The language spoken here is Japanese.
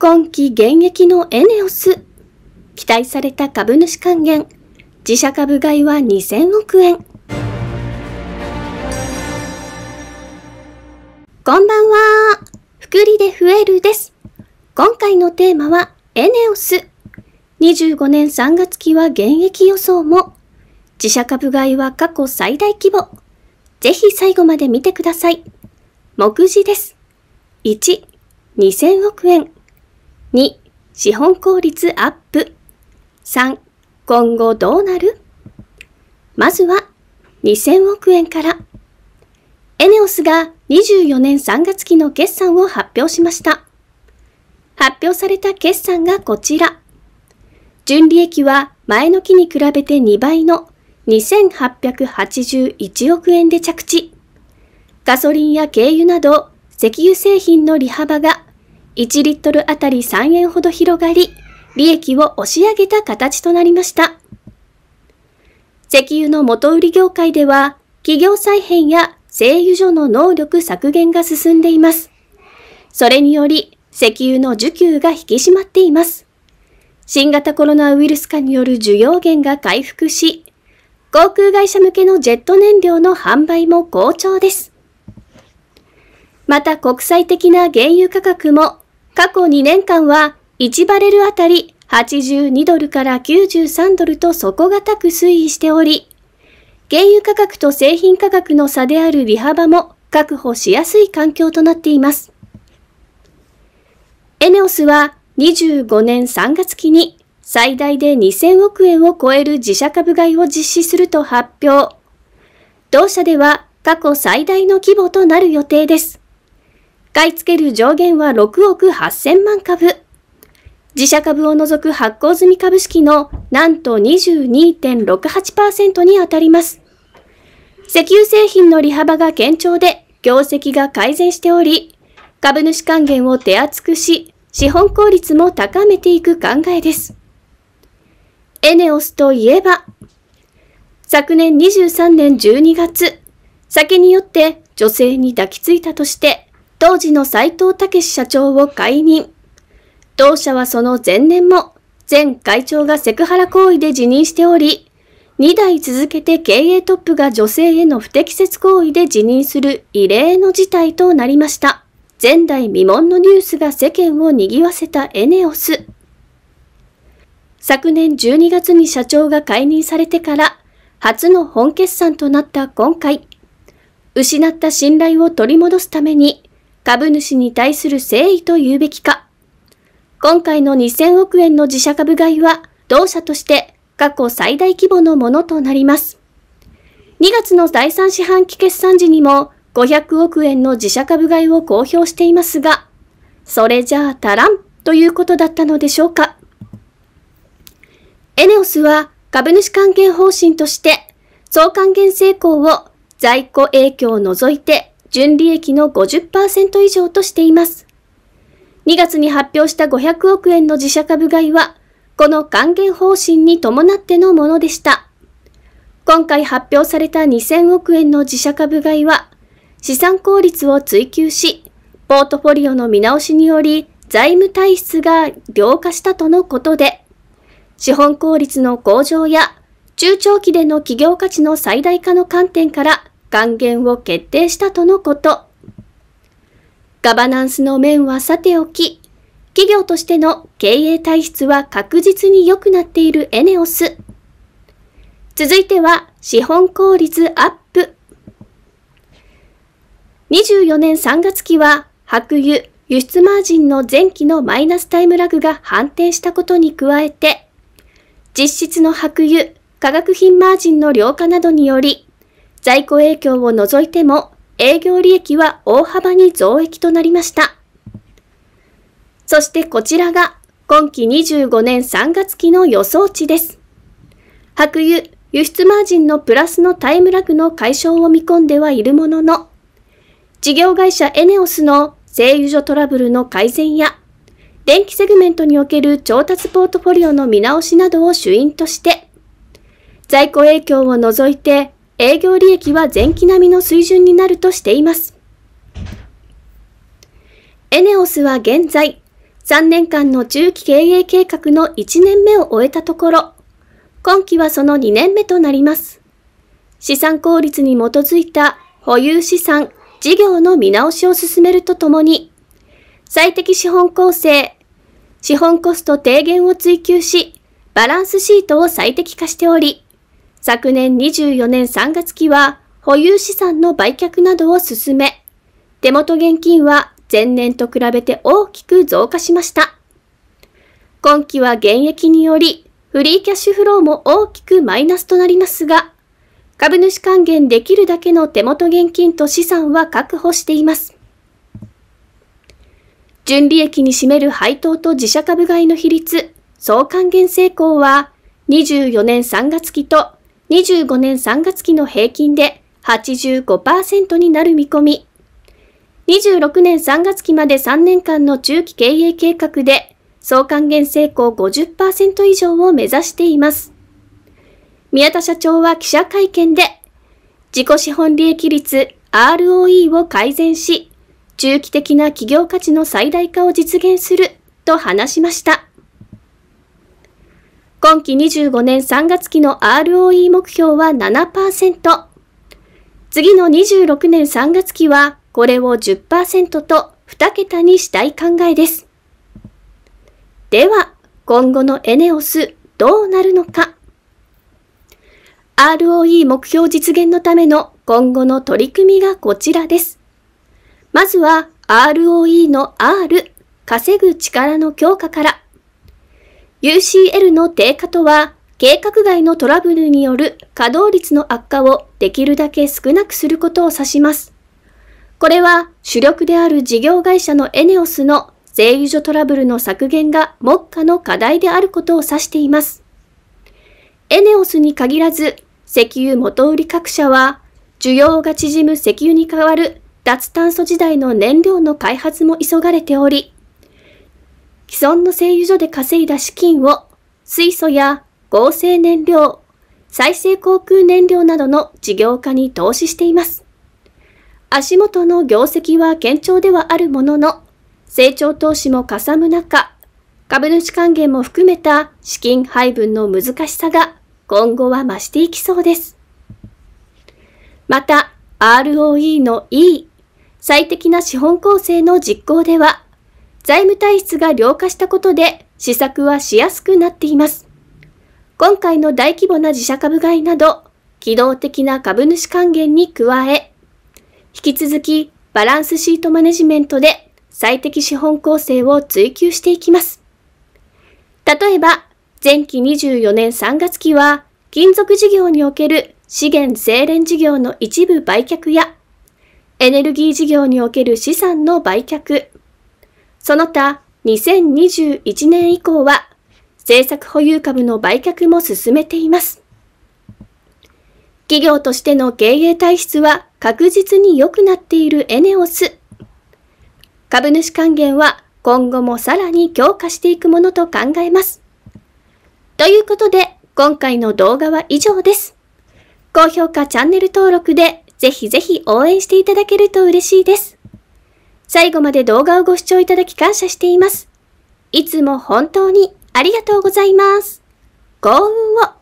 今期現役のエネオス。期待された株主還元。自社株買いは2000億円。こんばんは。く利で増えるです。今回のテーマはエネオス。25年3月期は現役予想も。自社株買いは過去最大規模。ぜひ最後まで見てください。目次です。1、2000億円。2、資本効率アップ。3、今後どうなるまずは2000億円から。エネオスが24年3月期の決算を発表しました。発表された決算がこちら。純利益は前の期に比べて2倍の2881億円で着地。ガソリンや軽油など石油製品の利幅が1リットルあたり3円ほど広がり、利益を押し上げた形となりました。石油の元売り業界では、企業再編や製油所の能力削減が進んでいます。それにより、石油の需給が引き締まっています。新型コロナウイルス化による需要減が回復し、航空会社向けのジェット燃料の販売も好調です。また国際的な原油価格も過去2年間は1バレルあたり82ドルから93ドルと底堅く推移しており、原油価格と製品価格の差である利幅も確保しやすい環境となっています。エネオスは25年3月期に最大で2000億円を超える自社株買いを実施すると発表。同社では過去最大の規模となる予定です。買い付ける上限は6億8000万株。自社株を除く発行済み株式のなんと22.68%に当たります。石油製品の利幅が堅調で業績が改善しており、株主還元を手厚くし、資本効率も高めていく考えです。エネオスといえば、昨年23年12月、酒によって女性に抱きついたとして当時の斎藤武社長を解任。当社はその前年も、前会長がセクハラ行為で辞任しており、2代続けて経営トップが女性への不適切行為で辞任する異例の事態となりました。前代未聞のニュースが世間を賑わせたエネオス。昨年12月に社長が解任されてから初の本決算となった今回、失った信頼を取り戻すために株主に対する誠意と言うべきか。今回の2000億円の自社株買いは、同社として過去最大規模のものとなります。2月の第3四半期決算時にも500億円の自社株買いを公表していますが、それじゃあ足らんということだったのでしょうか。エネオスは株主還元方針として、総還元成功を在庫影響を除いて純利益の50%以上としています。2月に発表した500億円の自社株買いは、この還元方針に伴ってのものでした。今回発表された2000億円の自社株買いは、資産効率を追求し、ポートフォリオの見直しにより、財務体質が良化したとのことで、資本効率の向上や、中長期での企業価値の最大化の観点から、還元を決定したとのこと。ガバナンスの面はさておき、企業としての経営体質は確実に良くなっているエネオス。続いては資本効率アップ。24年3月期は白油、輸出マージンの前期のマイナスタイムラグが反転したことに加えて、実質の白油、化学品マージンの量化などにより、在庫影響を除いても営業利益は大幅に増益となりました。そしてこちらが今期25年3月期の予想値です。白油、輸出マージンのプラスのタイムラグの解消を見込んではいるものの、事業会社エネオスの製油所トラブルの改善や、電気セグメントにおける調達ポートフォリオの見直しなどを主因として、在庫影響を除いて営業利益は前期並みの水準になるとしています。エネオスは現在、3年間の中期経営計画の1年目を終えたところ、今期はその2年目となります。資産効率に基づいた保有資産、事業の見直しを進めるとともに、最適資本構成、資本コスト低減を追求し、バランスシートを最適化しており、昨年24年3月期は保有資産の売却などを進め、手元現金は前年と比べて大きく増加しました。今期は減益により、フリーキャッシュフローも大きくマイナスとなりますが、株主還元できるだけの手元現金と資産は確保しています。純利益に占める配当と自社株買いの比率、総還元成功は、24年3月期と25年3月期の平均で85%になる見込み。26年3月期まで3年間の中期経営計画で総還元成功50%以上を目指しています。宮田社長は記者会見で、自己資本利益率 ROE を改善し、中期的な企業価値の最大化を実現すると話しました。今期25年3月期の ROE 目標は7%。次の26年3月期はこれを10%と2桁にしたい考えです。では、今後のエネオスどうなるのか ?ROE 目標実現のための今後の取り組みがこちらです。まずは ROE の R、稼ぐ力の強化から UCL の低下とは、計画外のトラブルによる稼働率の悪化をできるだけ少なくすることを指します。これは主力である事業会社のエネオスの税油所トラブルの削減が目下の課題であることを指しています。エネオスに限らず、石油元売り各社は、需要が縮む石油に代わる脱炭素時代の燃料の開発も急がれており、既存の製油所で稼いだ資金を水素や合成燃料、再生航空燃料などの事業化に投資しています。足元の業績は堅調ではあるものの、成長投資もかさむ中、株主還元も含めた資金配分の難しさが今後は増していきそうです。また、ROE の E、最適な資本構成の実行では、財務体質が良化したことで施策はしやすくなっています。今回の大規模な自社株買いなど、機能的な株主還元に加え、引き続きバランスシートマネジメントで最適資本構成を追求していきます。例えば、前期24年3月期は、金属事業における資源精錬事業の一部売却や、エネルギー事業における資産の売却、その他、2021年以降は、政策保有株の売却も進めています。企業としての経営体質は確実に良くなっているエネオス。株主還元は今後もさらに強化していくものと考えます。ということで、今回の動画は以上です。高評価、チャンネル登録でぜひぜひ応援していただけると嬉しいです。最後まで動画をご視聴いただき感謝しています。いつも本当にありがとうございます。幸運を